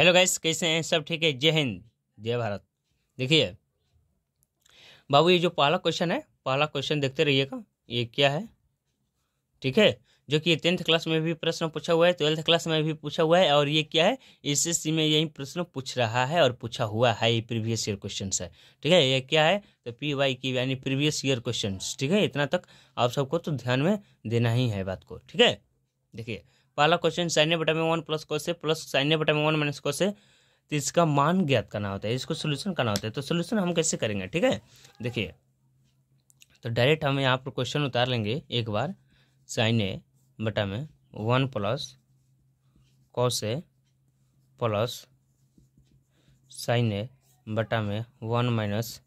hello guys कैसे हैं सब ठीक है जय हिंद जय भारत देखिए बाबू ये जो पहला क्वेश्चन है पहला क्वेश्चन देखते रहिएगा ये क्या है ठीक है जो कि टेंथ क्लास में भी प्रश्न पूछा हुआ है ट्वेल्थ क्लास में भी पूछा हुआ है और ये क्या है एस में यही प्रश्न पूछ रहा है और पूछा हुआ है ये प्रीवियस ईयर क्वेश्चन है ठीक है ये क्या है तो पी वाई की यानी प्रीवियस ईयर क्वेश्चन ठीक है इतना तक आप सबको तो ध्यान में देना ही है बात को ठीक है देखिए पहला क्वेश्चन साइन ए बटा में वन प्लस कोस है प्लस साइन ए बटा में वन माइनस कोस है तो इसका मान ज्ञात करना होता है इसको सोल्यूशन करना होता है तो सोल्यूशन हम कैसे करेंगे ठीक है देखिए तो डायरेक्ट हम यहाँ पर क्वेश्चन उतार लेंगे एक बार साइन ए बटा में one plus cos A plus sine A बटा में वन माइनस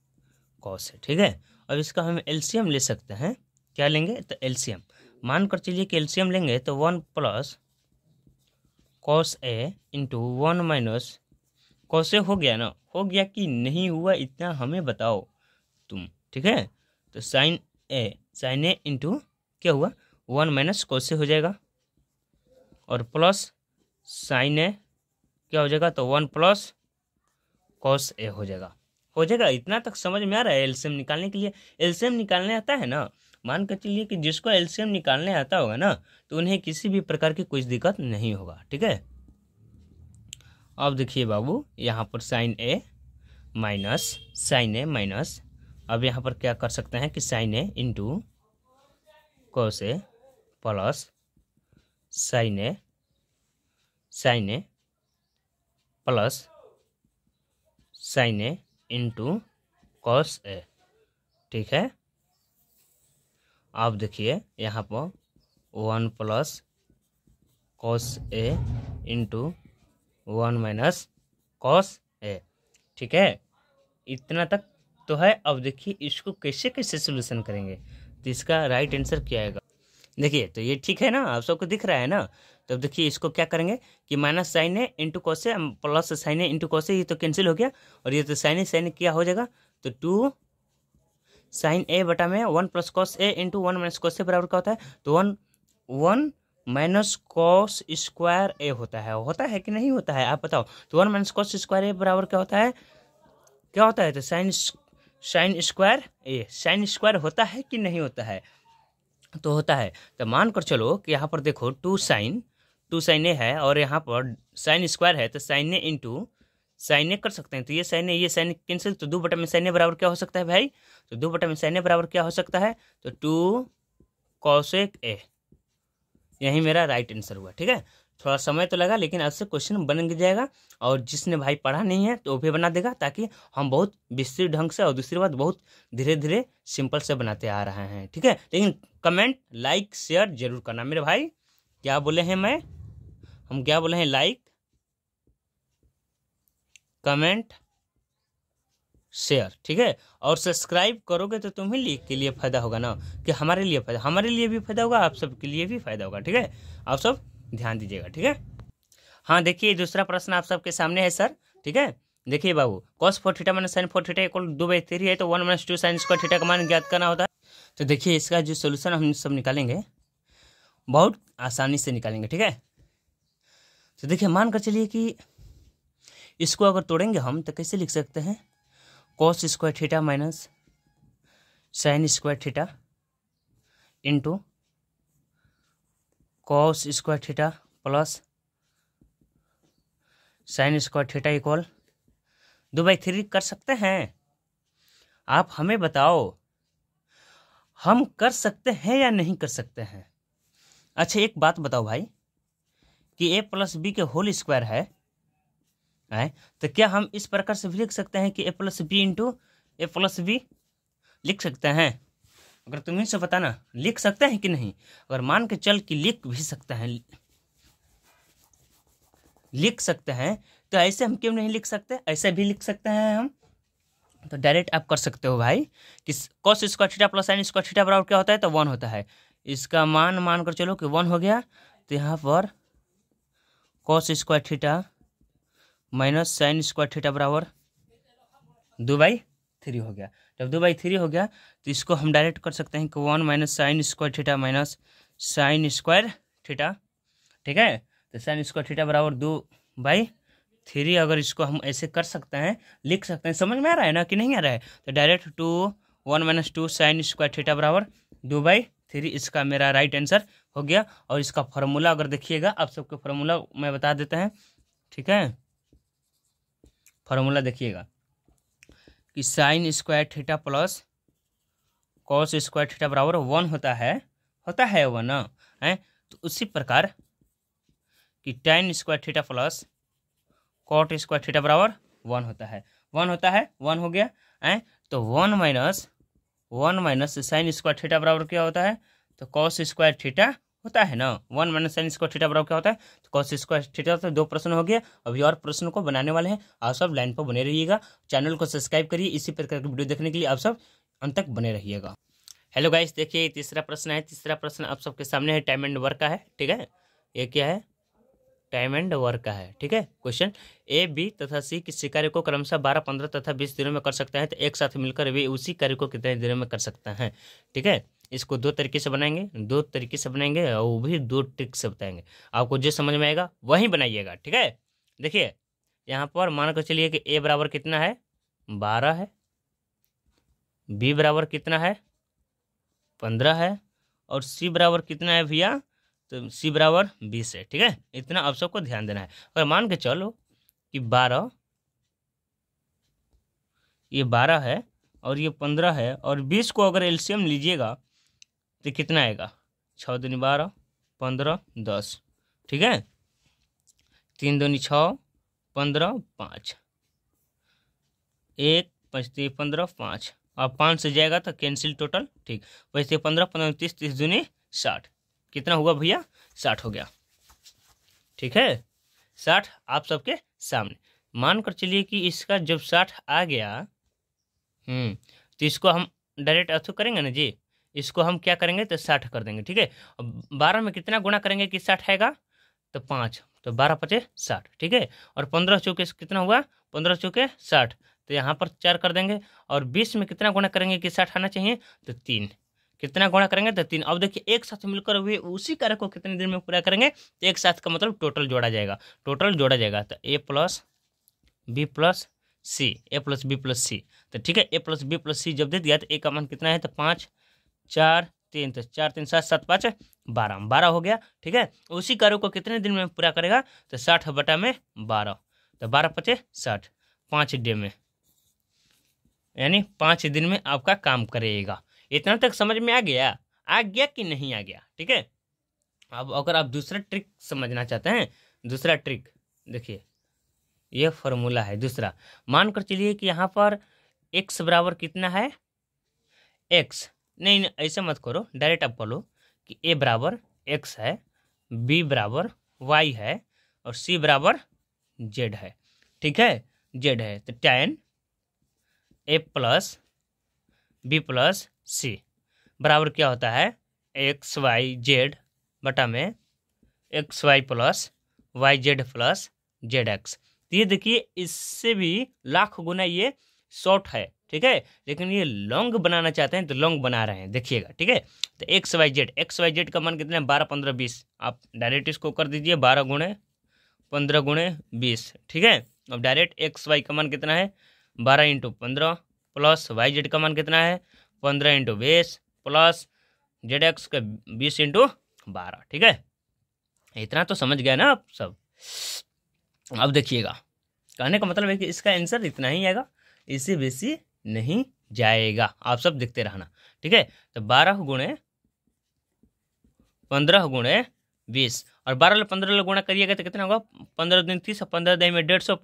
कॉस है ठीक है अब इसका हम एलसीएम ले सकते हैं क्या लेंगे तो एलसीएम मान कर चलिए कि एलसीएम लेंगे तो one plus cos A into one minus cos A हो गया ना हो गया कि नहीं हुआ इतना हमें बताओ तुम ठीक है तो sine A sine A into क्या हुआ वन माइनस कॉस ए हो जाएगा और प्लस साइन ए क्या हो जाएगा तो वन प्लस कॉस ए हो जाएगा हो जाएगा इतना तक समझ में आ रहा है एल्सियम निकालने के लिए एल्सियम निकालने आता है ना मान कर चलिए कि जिसको एल्शियम निकालने आता होगा ना तो उन्हें किसी भी प्रकार की कुछ दिक्कत नहीं होगा ठीक है अब देखिए बाबू यहाँ पर sine A minus sine A minus अब यहाँ पर क्या कर सकते हैं कि sine A into cos A plus sine A sine A plus sine A into cos A ठीक है आप देखिए यहाँ पर one plus cos A into one minus cos A ठीक है इतना तक तो है अब देखिए इसको कैसे कैसे सोल्यूशन करेंगे तो इसका राइट आंसर क्या आएगा देखिए तो ये ठीक है ना आप सबको दिख रहा है ना तो अब देखिए इसको क्या करेंगे कि minus sine A into cos A plus sine है इंटू कॉस ए ये तो कैंसिल हो गया और ये तो साइन ए साइन क्या हो जाएगा तो टू साइन ए बटा में one plus cos A into one minus cos A बराबर क्या होता है तो one one minus cos square A होता है होता है कि नहीं होता है आप बताओ तो one minus cos square A बराबर क्या होता है क्या होता है तो sine sine square A sine square होता है कि नहीं होता है तो होता है तो मान कर चलो कि यहाँ पर देखो two sine two sine A है और यहाँ पर साइन स्क्वायर है तो साइन ए इंटू सैन्य कर सकते हैं तो ये सैन्य ये सैन्य कैंसिल तो दो बटा में सैन्य बराबर क्या हो सकता है भाई तो दो बटा में सैन्य बराबर क्या हो सकता है तो टू कौशिक ए यही मेरा राइट आंसर हुआ ठीक है थोड़ा समय तो लगा लेकिन आज से क्वेश्चन बन जाएगा और जिसने भाई पढ़ा नहीं है तो वो भी बना देगा ताकि हम बहुत विस्तृत ढंग से और दूसरी बात बहुत धीरे धीरे सिंपल से बनाते आ रहे हैं ठीक है लेकिन कमेंट लाइक शेयर जरूर करना मेरे भाई क्या बोले हैं मैं हम क्या बोले हैं लाइक कमेंट शेयर ठीक है और सब्सक्राइब करोगे तो तुम्हें लिए के लिए फायदा होगा ना कि हमारे लिए फायदा हमारे लिए भी फायदा होगा आप सबके लिए भी फायदा होगा ठीक है आप सब ध्यान दीजिएगा ठीक है हाँ देखिए दूसरा प्रश्न आप सबके सामने है सर ठीक है देखिए बाबू cos four theta minus sine four theta equal दो बाई थ्री है तो one minus two sine square theta का मान ज्ञात करना होता है तो देखिए इसका जो सोल्यूशन हम सब निकालेंगे बहुत आसानी से निकालेंगे ठीक है तो देखिए मान कर चलिए कि इसको अगर तोड़ेंगे हम तो कैसे लिख सकते हैं cos square theta minus sine square theta into cos square theta plus sine square theta equal दो बाई थ्री कर सकते हैं आप हमें बताओ हम कर सकते हैं या नहीं कर सकते हैं अच्छा एक बात बताओ भाई कि ए प्लस बी के होल स्क्वायर है है तो क्या हम इस प्रकार से भी लिख सकते हैं कि A plus B into A plus B लिख सकते हैं अगर तुम इनसे बताना लिख सकते हैं कि नहीं अगर मान के चल कि लिख भी सकते हैं लिख सकते हैं तो ऐसे हम क्यों नहीं लिख सकते ऐसे भी लिख सकते हैं हम तो डायरेक्ट आप कर सकते हो भाई कि cos square theta plus sine square theta बराबर क्या होता है तो वन होता है इसका मान मान कर चलो कि वन हो गया तो यहाँ पर cos square theta minus sine square theta बराबर दो बाई थ्री हो गया जब दो बाई थ्री हो गया तो इसको हम डायरेक्ट कर सकते हैं कि one minus sine square theta minus sine square theta ठीक है तो साइन स्क्वायर थीटा बराबर दो बाई थ्री अगर इसको हम ऐसे कर सकते हैं लिख सकते हैं समझ में आ रहा है ना कि नहीं आ रहा है तो direct to one minus two sine square theta बराबर दो बाई थ्री इसका मेरा राइट आंसर हो गया और इसका फॉर्मूला अगर देखिएगा आप सबको फॉर्मूला मैं बता देते हैं ठीक है फार्मूला देखिएगा कि sine square theta plus cos square theta बराबर वन होता है होता है वन है तो उसी प्रकार कि tan square theta plus cot square theta बराबर वन होता है वन होता है वन हो गया है तो one minus one minus sine square theta बराबर क्या होता है तो कॉस स्क्वायर थीटा होता है ना one minus sine square theta बराबर क्या होता है तो कॉस स्क्वायर थीटा तो दो प्रश्न हो गया अभी और प्रश्न को बनाने वाले हैं आप सब लाइन पर बने रहिएगा चैनल को सब्सक्राइब करिए इसी प्रकार की वीडियो देखने के लिए आप सब अंत तक बने रहिएगा हेलो गाइस देखिए तीसरा प्रश्न है तीसरा प्रश्न आप सबके सामने है टाइम एंड वर्क का है ठीक है ये क्या है टाइम एंड वर्क का है ठीक है क्वेश्चन ए बी तथा सी किसी कार्य को क्रमशः बारह पंद्रह तथा बीस दिनों में कर सकते हैं तो एक साथ मिलकर वे उसी कार्य को कितने दिनों में कर सकते हैं ठीक है इसको दो तरीके से बनाएंगे दो तरीके से बनाएंगे और वो भी दो ट्रिक से बताएंगे आपको जो समझ में आएगा वही बनाइएगा ठीक है देखिए यहाँ पर मान कर चलिए कि ए बराबर कितना है बारह है बी बराबर कितना है पंद्रह है और सी बराबर कितना है भैया तो सी बराबर बीस है ठीक है इतना आप सबको ध्यान देना है अगर मान के चलो कि बारह ये बारह है और ये पंद्रह है और बीस को अगर एल्शियम लीजिएगा तो कितना आएगा छः दूनी बारह पंद्रह दस ठीक है तीन दूनी छः पंद्रह पाँच एक पचती पंद्रह पाँच और पाँच से जाएगा तो कैंसिल टोटल ठीक पचती पंद्रह पंद्रह तीस तीस दूनी साठ कितना हुआ भैया साठ हो गया ठीक है साठ आप सबके सामने मान कर चलिए कि इसका जब साठ आ गया हम्म तो इसको हम डायरेक्ट अथो करेंगे ना जी इसको हम क्या करेंगे तो साठ कर देंगे ठीक है बारह में कितना गुणा करेंगे कि साठ आएगा तो पाँच तो बारह पचे साठ ठीक है और पंद्रह चौके कितना हुआ पंद्रह चौके साठ तो यहाँ पर चार कर देंगे और बीस में कितना गुणा करेंगे कि साठ आना चाहिए तो तीन कितना गुणा करेंगे तो तीन अब देखिए एक साथ मिलकर हुए उसी कार्य को कितने दिन में पूरा करेंगे तो एक साथ का मतलब टोटल जोड़ा जाएगा टोटल जोड़ा जाएगा तो A plus B plus C A plus B plus C तो ठीक है A plus B plus C जब दे दिया तो ए का मान कितना है तो पाँच चार तीन तो चार तीन सात सात पाँच बारह बारह हो गया ठीक है उसी कार्य को कितने दिन में पूरा करेगा तो साठ बटा में बारह तो बारह पचे साठ पाँच डे में यानी पाँच दिन में आपका काम करेगा इतना तक समझ में आ गया आ गया कि नहीं आ गया ठीक है अब अगर आप दूसरा ट्रिक समझना चाहते हैं दूसरा ट्रिक देखिए यह फॉर्मूला है दूसरा मानकर चलिए कि यहाँ पर एक्स बराबर कितना है एक्स नहीं ऐसे मत करो डायरेक्ट आप बोलो कि ए बराबर एक्स है बी बराबर वाई है और सी बराबर जेड है ठीक है जेड है तो tan A plus B plus C बराबर क्या होता है एक्स वाई जेड बटा में X Y plus Y Z plus Z X ये देखिए इससे भी लाख गुना ये शॉर्ट है ठीक है लेकिन ये लॉन्ग बनाना चाहते हैं तो लॉन्ग बना रहे हैं देखिएगा ठीक है तो X Y Z X Y Z का मान कितना है बारह पंद्रह बीस आप डायरेक्ट इसको कर दीजिए बारह गुणे पंद्रह गुणे बीस ठीक है अब डायरेक्ट एक्स वाई का मान कितना है बारह इंटू पंद्रह प्लस वाई जेड का मान कितना है पंद्रह इंटू बीस प्लस जेड एक्स का बीस इंटू बारह ठीक है इतना तो समझ गया ना आप सब अब देखिएगा कहने का मतलब है कि इसका आंसर इतना ही आएगा इससे बेसी नहीं जाएगा आप सब देखते रहना ठीक है तो बारह गुणे पंद्रह गुणे बीस और बारह पंद्रह गुणा करिएगा तो कितना होगा पंद्रह दिन तीस और पंद्रह दिन में डेढ़ सौ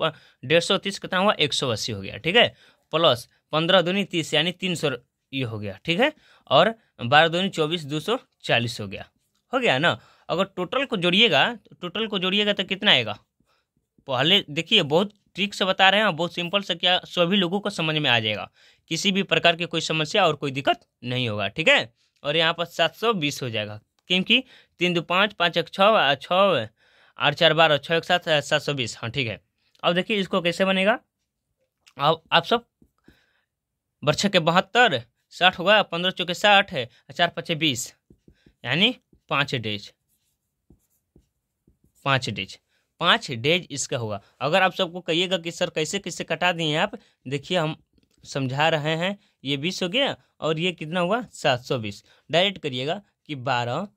डेढ़ सौ तीस कितना हुआ एक सौ अस्सी हो गया ठीक है प्लस पंद्रह दूनी तीस यानी तीन सौ ये हो गया ठीक है और बारह दूनी चौबीस दो सौ चालीस हो गया हो गया ना अगर टोटल को जोड़िएगा तो टोटल को जोड़िएगा तो कितना आएगा पहले देखिए बहुत ट्रिक से बता रहे हैं बहुत सिंपल से क्या सभी लोगों को समझ में आ जाएगा किसी भी प्रकार की कोई समस्या और कोई दिक्कत नहीं होगा ठीक है और यहाँ पर सात सौ बीस हो जाएगा क्योंकि तीन दो पाँच पाँच एक छः छः आठ चार बारह छः एक सात सात सौ बीस हाँ ठीक है अब देखिए इसको कैसे बनेगा अब आप सब वर्ष के बहत्तर साठ होगा पंद्रह चौके साठ है चार पचे बीस यानी पाँच डेज पाँच डेज पाँच डेज इसका होगा अगर आप सबको कहिएगा कि सर कैसे कैसे कटा दिए आप देखिए हम समझा रहे हैं ये बीस हो गया और ये कितना हुआ सात सौ बीस डायरेक्ट करिएगा कि बारह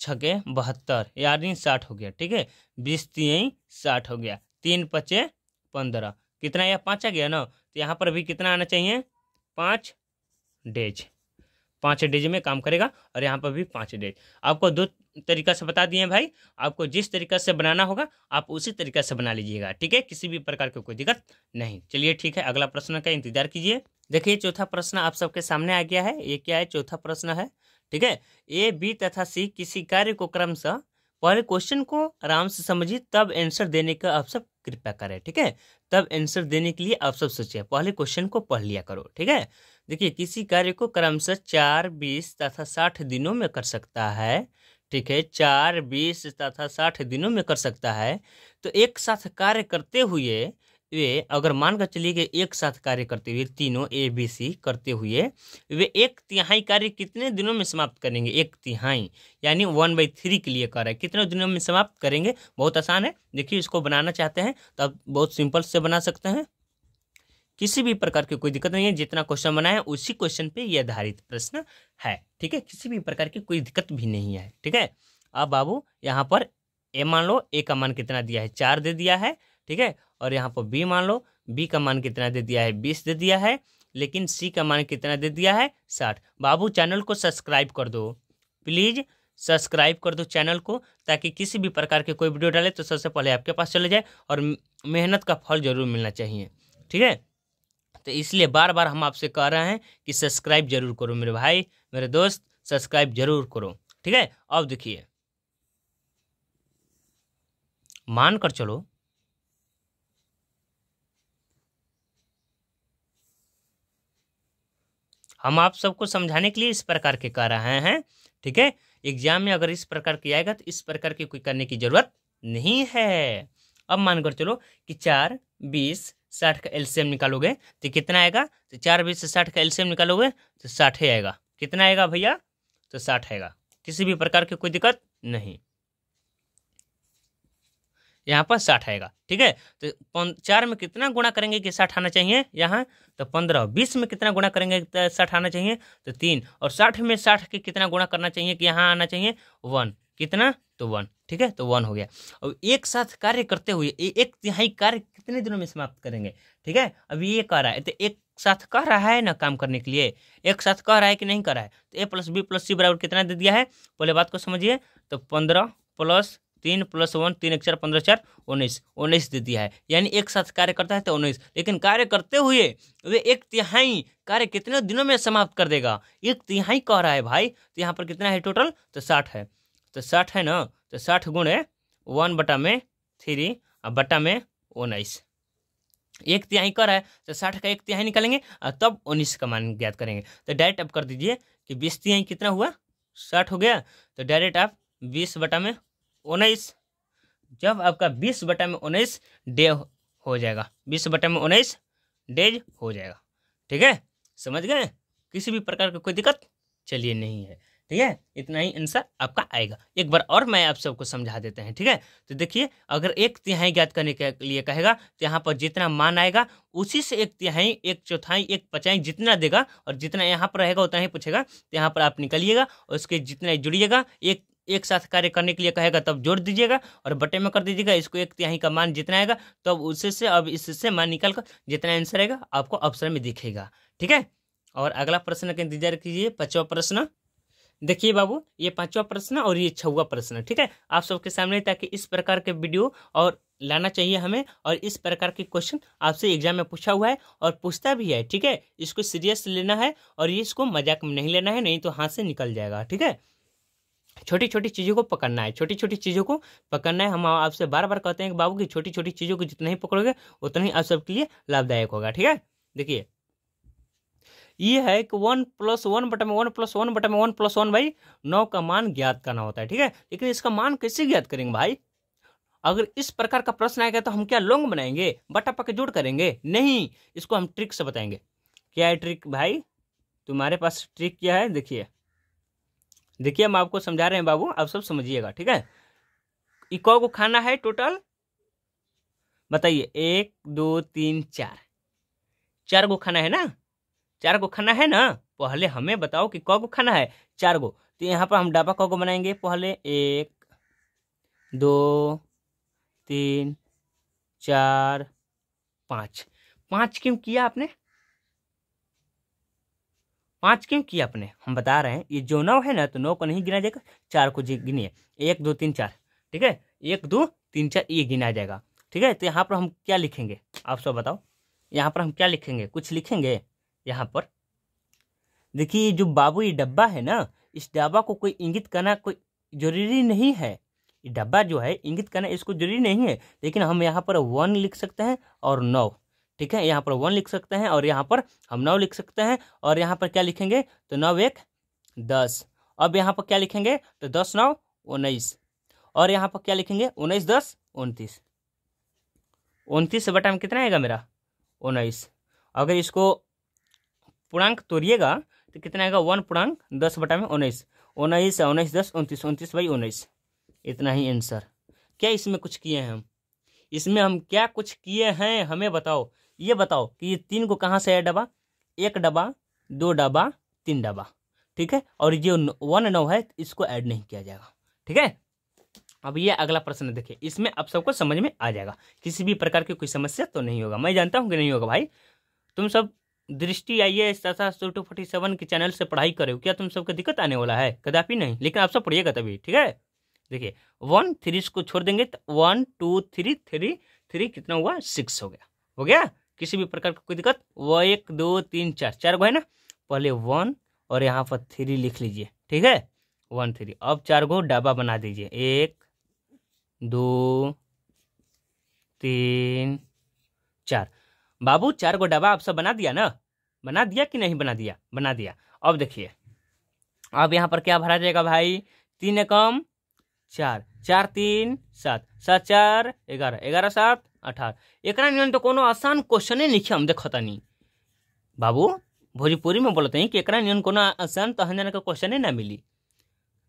छके बहत्तर यानी साठ हो गया ठीक है बीस तीन साठ हो गया तीन पचे पंद्रह कितना यह पाँच आ गया ना तो यहाँ पर भी कितना आना चाहिए पाँच डेज पाँच डेज में काम करेगा और यहाँ पर भी पाँच डेज आपको दो तरीका से बता दिए भाई आपको जिस तरीका से बनाना होगा आप उसी तरीका से बना लीजिएगा ठीक है किसी भी प्रकार की कोई दिक्कत नहीं चलिए ठीक है अगला प्रश्न का इंतजार कीजिए देखिए चौथा प्रश्न आप सबके सामने आ गया है ये क्या है चौथा प्रश्न है ठीक है ए बी तथा सी किसी कार्य को से पहले क्वेश्चन को आराम से समझिए तब आंसर देने का आप सब कृपया करें ठीक है तब आंसर देने के लिए आप सब सोचिए पहले क्वेश्चन को पढ़ लिया करो ठीक है देखिए किसी कार्य को क्रमशः चार बीस तथा साठ दिनों में कर सकता है ठीक है चार बीस तथा साठ दिनों में कर सकता है तो एक साथ कार्य करते हुए वे अगर मान कर चलिए कि एक साथ कार्य करते हुए तीनों ए बी सी करते हुए वे एक तिहाई कार्य कितने दिनों में समाप्त करेंगे एक तिहाई यानी वन बाई थ्री के लिए कर रहे कितने दिनों में समाप्त करेंगे बहुत आसान है देखिए इसको बनाना चाहते हैं तो आप बहुत सिंपल से बना सकते हैं किसी भी प्रकार की कोई दिक्कत नहीं है जितना क्वेश्चन बनाए उसी क्वेश्चन पे ये आधारित प्रश्न है ठीक है किसी भी प्रकार की कोई दिक्कत भी नहीं है ठीक है अब बाबू यहाँ पर ए मान लो ए का मान कितना दिया है चार दे दिया है ठीक है और यहाँ पर बी मान लो बी का मान कितना दे दिया है बीस दे दिया है लेकिन सी का मान कितना दे दिया है साठ बाबू चैनल को सब्सक्राइब कर दो प्लीज़ सब्सक्राइब कर दो चैनल को ताकि किसी भी प्रकार के कोई वीडियो डाले तो सबसे पहले आपके पास चले जाए और मेहनत का फल जरूर मिलना चाहिए ठीक है तो इसलिए बार बार हम आपसे कह रहे हैं कि सब्सक्राइब जरूर करो मेरे भाई मेरे दोस्त सब्सक्राइब जरूर करो ठीक है अब देखिए मान कर चलो हम आप सबको समझाने के लिए इस प्रकार के कह रहे हैं ठीक है एग्जाम में अगर इस प्रकार की आएगा तो इस प्रकार की कोई करने की जरूरत नहीं है अब मानकर चलो कि चार बीस साठ का एल्सियम निकालोगे तो कितना आएगा तो चार बीस से साठ का एलसीएम निकालोगे तो साठ ही आएगा कितना आएगा भैया तो साठ आएगा किसी भी प्रकार की कोई दिक्कत नहीं यहाँ पर साठ आएगा ठीक है तो चार में कितना गुणा करेंगे कि साठ आना चाहिए यहाँ तो पंद्रह बीस में कितना गुणा करेंगे साठ आना चाहिए तो तीन और साठ में साठ के कितना गुणा करना चाहिए कि यहाँ आना चाहिए वन कितना तो वन ठीक है तो वन हो गया अब एक साथ कार्य करते हुए एक तिहाई कार्य कितने दिनों में समाप्त करेंगे ठीक है अब ये कह रहा है तो एक साथ कह रहा है ना काम करने के लिए एक साथ कह रहा है कि नहीं कर रहा है तो A plus B plus C बराबर कितना दे दिया है पहले बात को समझिए तो पंद्रह प्लस तीन प्लस वन तीन एक चार पंद्रह चार उन्नीस उन्नीस दे दिया है यानी एक साथ कार्य करता है तो उन्नीस लेकिन कार्य करते हुए वे एक तिहाई कार्य कितने दिनों में समाप्त कर देगा एक तिहाई कह रहा है भाई तो यहाँ पर कितना है टोटल तो साठ है तो साठ है ना तो साठ गुणे वन बटा में थ्री और बटा में उन्नीस एक तिहाई कर है तो साठ का एक तिहाई निकालेंगे और तब उन्नीस का मान ज्ञात करेंगे तो डायरेक्ट आप कर दीजिए कि बीस तिहाई कितना हुआ साठ हो गया तो डायरेक्ट आप बीस बटा में उन्नीस जब आपका बीस बटा में उन्नीस डे हो जाएगा बीस बटा में उन्नीस डेज हो जाएगा ठीक है समझ गए किसी भी प्रकार का कोई दिक्कत चलिए नहीं है ठीक है इतना ही आंसर आपका आएगा एक बार और मैं आप सबको समझा देते हैं ठीक है तो देखिए अगर एक तिहाई ज्ञात करने के लिए कहेगा तो यहाँ पर जितना मान आएगा उसी से एक तिहाई एक चौथाई एक पचाई जितना देगा और जितना यहाँ पर रहेगा उतना ही पूछेगा तो यहाँ पर आप निकलिएगा और उसके जितना जुड़िएगा एक एक साथ कार्य करने के लिए कहेगा तब जोड़ दीजिएगा और बटे में कर दीजिएगा इसको एक तिहाई का मान जितना आएगा तब तो उससे से अब इससे मान निकाल कर जितना आंसर आएगा आपको ऑप्शन में दिखेगा ठीक है और अगला प्रश्न का इंतजार कीजिए पचवा प्रश्न देखिए बाबू ये पांचवा प्रश्न और ये छवा प्रश्न ठीक है आप सबके सामने ताकि इस प्रकार के वीडियो और लाना चाहिए हमें और इस प्रकार के क्वेश्चन आपसे एग्जाम में पूछा हुआ है और पूछता भी है ठीक है इसको सीरियस लेना है और ये इसको मजाक में नहीं लेना है नहीं तो हाथ से निकल जाएगा ठीक है छोटी छोटी चीज़ों को पकड़ना है छोटी छोटी चीज़ों को पकड़ना है हम आपसे बार बार कहते हैं कि बाबू की छोटी छोटी चीज़ों को जितना ही पकड़ोगे उतना ही आप सबके लिए लाभदायक होगा ठीक है देखिए ये है कि वन प्लस वन बटा में वन प्लस वन बटा में वन प्लस वन भाई नौ का मान ज्ञात करना होता है ठीक है लेकिन इसका मान कैसे ज्ञात करेंगे भाई अगर इस प्रकार का प्रश्न आएगा तो हम क्या लोंग बनाएंगे बटा पके जोड़ करेंगे नहीं इसको हम ट्रिक से बताएंगे क्या है ट्रिक भाई तुम्हारे पास ट्रिक क्या है देखिए देखिए हम आपको समझा रहे हैं बाबू आप सब समझिएगा ठीक है इको को खाना है टोटल बताइए एक दो तीन चार चार को खाना है ना चार गो खाना है ना पहले हमें बताओ कि कौ गो खाना है चार गो तो यहाँ पर हम डाबा कौ गो बनाएंगे पहले एक दो तीन चार पाँच पाँच क्यों किया आपने पाँच क्यों किया आपने हम बता रहे हैं ये जो नौ है ना तो नौ को नहीं गिना जाएगा चार को है एक दो तीन चार ठीक है एक दो तीन चार ये गिना जाएगा ठीक है तो यहाँ पर हम क्या लिखेंगे आप सब बताओ यहाँ पर हम क्या लिखेंगे कुछ लिखेंगे यहाँ पर देखिए जो बाबू ये डब्बा है ना इस डब्बा को कोई इंगित करना कोई जरूरी नहीं है ये डब्बा जो है इंगित करना इसको जरूरी नहीं है लेकिन हम यहाँ पर वन लिख सकते हैं और नौ ठीक है यहाँ पर वन लिख सकते हैं और यहाँ पर हम नौ लिख सकते हैं और यहाँ पर क्या लिखेंगे तो नौ एक दस अब यहाँ पर क्या लिखेंगे तो दस नौ उन्नीस और यहाँ पर क्या लिखेंगे उन्नीस दस उनतीस उनतीस बटा में कितना आएगा मेरा उन्नीस अगर इसको पूर्णांक तोड़िएगा तो कितना आएगा वन पूर्णांक दस बटा में उन्नीस उन्नीस उन्नीस दस उनतीस उनतीस बाई उन्नीस इतना ही आंसर क्या इसमें कुछ किए हैं हम इसमें हम क्या कुछ किए हैं हमें बताओ ये बताओ कि ये तीन को कहाँ से है डबा एक डब्बा दो डब्बा तीन डब्बा ठीक है और ये वन नौ है इसको ऐड नहीं किया जाएगा ठीक है अब ये अगला प्रश्न देखिए इसमें आप सबको समझ में आ जाएगा किसी भी प्रकार की कोई समस्या तो नहीं होगा मैं जानता हूँ कि नहीं होगा भाई तुम सब दृष्टि आई एस तथा टू फोर्टी सेवन के चैनल से पढ़ाई करे क्या तुम सबको दिक्कत आने वाला है कदापि नहीं लेकिन आप सब पढ़िएगा तभी ठीक है देखिए वन थ्री को छोड़ देंगे तो one two three three three कितना हुआ सिक्स हो गया हो गया किसी भी प्रकार का कोई दिक्कत वो एक दो तीन चार चार गो है ना पहले वन और यहाँ पर थ्री लिख लीजिए ठीक है वन थ्री अब चार गो डाबा बना दीजिए एक दो तीन चार बाबू चार गो डाबा आप सब बना दिया ना बना दिया कि नहीं बना दिया बना दिया अब देखिए अब यहाँ पर क्या भरा जाएगा भाई तीन एकम चार चार तीन सात सात चार ग्यारह ग्यारह सात अठारह एक नियम तो कोनो आसान क्वेश्चन लिखे हम देखो तनी बाबू भोजपुरी में बोलते हैं कि एक नियम कोनो आसान तो हम का क्वेश्चन ना मिली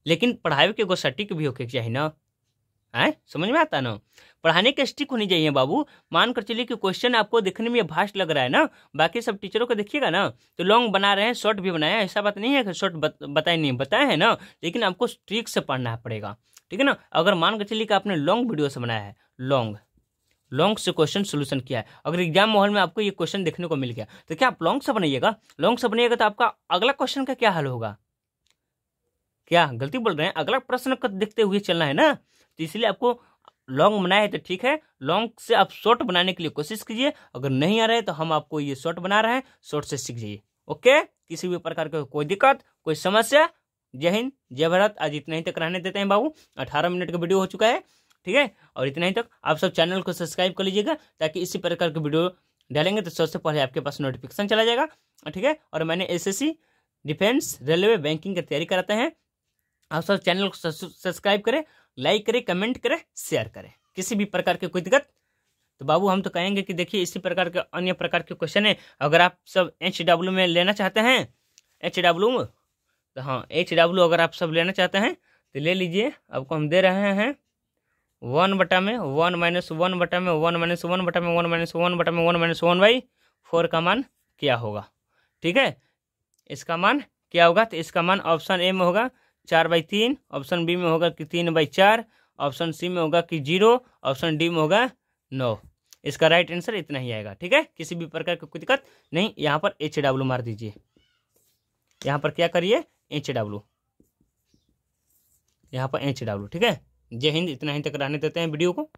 लेकिन पढ़ाई के गो सटीक भी होके चाहिए ना है समझ में आता ना पढ़ाने के स्टिक होनी चाहिए बाबू मान कर चलिए कि क्वेश्चन आपको देखने में भास्ट लग रहा है ना बाकी सब टीचरों को देखिएगा ना तो लॉन्ग बना रहे हैं शॉर्ट भी बनाया हैं ऐसा बात नहीं है कि शॉर्ट बत, बताए नहीं बताए हैं ना लेकिन आपको स्ट्रिक से पढ़ना पड़ेगा ठीक है ना अगर मान कर चलिए कि आपने लॉन्ग वीडियो से बनाया है लॉन्ग लॉन्ग से क्वेश्चन सोल्यूशन किया है अगर एग्जाम माहौल में आपको ये क्वेश्चन देखने को मिल गया तो क्या आप लॉन्ग से बनाइएगा लॉन्ग से बनाइएगा तो आपका अगला क्वेश्चन का क्या हल होगा क्या गलती बोल रहे हैं अगला प्रश्न को देखते हुए चलना है ना तो इसलिए आपको लॉन्ग बनाए तो ठीक है लॉन्ग से आप शॉर्ट बनाने के लिए कोशिश कीजिए अगर नहीं आ रहे तो हम आपको ये शॉर्ट बना रहे हैं शॉर्ट से सीख जाइए ओके किसी भी प्रकार का कोई दिक्कत कोई समस्या जय हिंद जय भारत आज इतना ही तक रहने देते हैं बाबू अठारह मिनट का वीडियो हो चुका है ठीक है और इतना ही तक आप सब चैनल को सब्सक्राइब कर लीजिएगा ताकि इसी प्रकार के वीडियो डालेंगे तो सबसे पहले आपके पास नोटिफिकेशन चला जाएगा ठीक है और मैंने एसएससी डिफेंस रेलवे बैंकिंग की तैयारी कराते हैं आप सब चैनल को सब्सक्राइब करें लाइक करें कमेंट करें शेयर करें किसी भी प्रकार की कोई दिक्कत तो बाबू हम तो कहेंगे कि देखिए इसी प्रकार के अन्य प्रकार के क्वेश्चन है अगर आप सब एच डब्ल्यू में लेना चाहते हैं एच डब्ल्यू तो हाँ एच डब्ल्यू अगर आप सब लेना चाहते हैं तो ले लीजिए आपको हम दे रहे हैं वन बटा में वन माइनस वन बटा में वन माइनस वन बटा में वन माइनस वन बटा में one minus one by four का मान क्या होगा ठीक है इसका मान क्या होगा तो इसका मान ऑप्शन ए में होगा चार बाई तीन ऑप्शन बी में होगा कि तीन बाई चार ऑप्शन सी में होगा कि जीरो ऑप्शन डी में होगा नौ इसका राइट आंसर इतना ही आएगा ठीक है किसी भी प्रकार की कोई दिक्कत नहीं यहाँ पर एच डब्ल्यू मार दीजिए यहाँ पर क्या करिए एच डब्ल्यू यहाँ पर एच डब्ल्यू ठीक है जय हिंद इतना ही तक रहने देते हैं वीडियो को